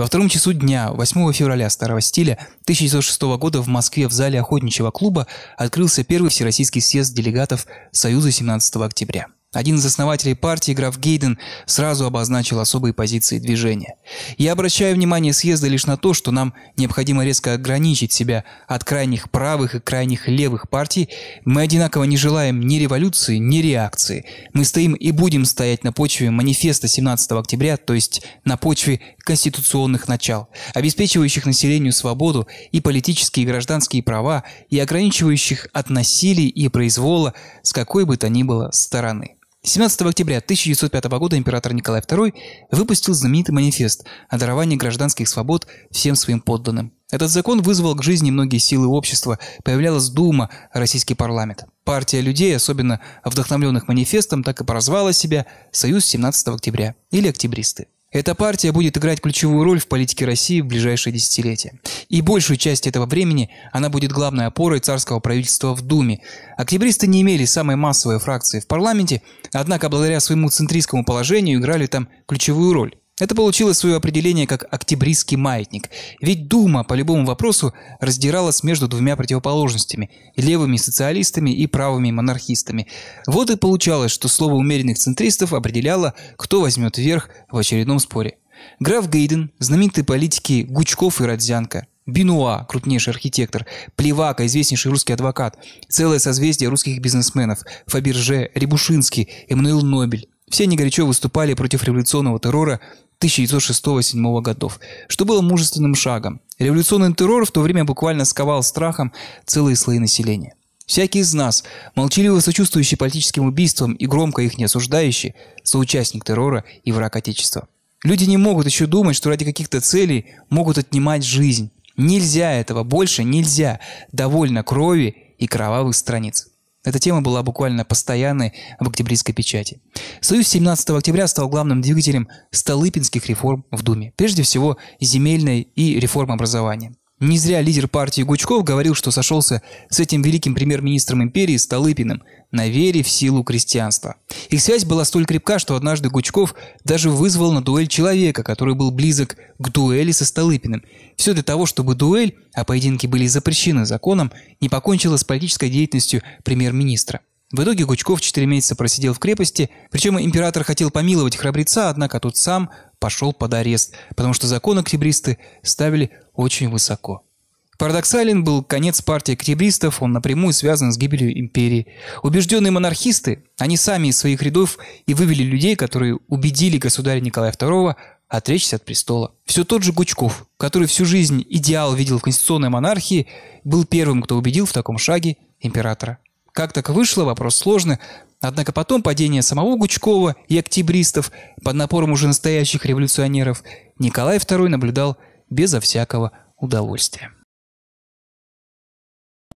Во втором часу дня, 8 февраля старого стиля 1906 года в Москве в зале охотничьего клуба открылся первый Всероссийский съезд делегатов Союза 17 октября. Один из основателей партии, граф Гейден, сразу обозначил особые позиции движения. Я обращаю внимание съезда лишь на то, что нам необходимо резко ограничить себя от крайних правых и крайних левых партий. Мы одинаково не желаем ни революции, ни реакции. Мы стоим и будем стоять на почве манифеста 17 октября, то есть на почве конституционных начал, обеспечивающих населению свободу и политические и гражданские права, и ограничивающих от насилия и произвола с какой бы то ни было стороны. 17 октября 1905 года император Николай II выпустил знаменитый манифест о даровании гражданских свобод всем своим подданным. Этот закон вызвал к жизни многие силы общества, появлялась Дума, российский парламент. Партия людей, особенно вдохновленных манифестом, так и прозвала себя «Союз 17 октября» или «Октябристы». Эта партия будет играть ключевую роль в политике России в ближайшие десятилетия. И большую часть этого времени она будет главной опорой царского правительства в Думе. Октябристы не имели самой массовой фракции в парламенте, однако благодаря своему центристскому положению играли там ключевую роль. Это получило свое определение как «октябрьский маятник», ведь Дума по любому вопросу раздиралась между двумя противоположностями – левыми социалистами и правыми монархистами. Вот и получалось, что слово умеренных центристов определяло, кто возьмет верх в очередном споре. Граф Гейден, знаменитые политики Гучков и Родзянко, Бинуа, крупнейший архитектор, Плевака, известнейший русский адвокат, целое созвездие русских бизнесменов, Фаберже, Рябушинский, Эммануил Нобель. Все они горячо выступали против революционного террора 1906-1907 годов, что было мужественным шагом. Революционный террор в то время буквально сковал страхом целые слои населения. Всякий из нас, молчаливо сочувствующий политическим убийствам и громко их не осуждающий, соучастник террора и враг Отечества. Люди не могут еще думать, что ради каких-то целей могут отнимать жизнь. Нельзя этого, больше нельзя. Довольно крови и кровавых страниц. Эта тема была буквально постоянной в октябрьской печати. Союз 17 октября стал главным двигателем столыпинских реформ в Думе. Прежде всего, земельной и реформ образования. Не зря лидер партии Гучков говорил, что сошелся с этим великим премьер-министром империи Столыпиным на вере в силу крестьянства. Их связь была столь крепка, что однажды Гучков даже вызвал на дуэль человека, который был близок к дуэли со Столыпиным. Все для того, чтобы дуэль, а поединки были запрещены законом, не покончила с политической деятельностью премьер-министра. В итоге Гучков 4 месяца просидел в крепости, причем император хотел помиловать храбреца, однако тот сам пошел под арест, потому что закон октябристы ставили очень высоко. Парадоксален был конец партии кребристов, он напрямую связан с гибелью империи. Убежденные монархисты, они сами из своих рядов и вывели людей, которые убедили государя Николая II отречься от престола. Все тот же Гучков, который всю жизнь идеал видел в конституционной монархии, был первым, кто убедил в таком шаге императора. Как так вышло, вопрос сложный, Однако потом падение самого Гучкова и октябристов под напором уже настоящих революционеров Николай II наблюдал безо всякого удовольствия.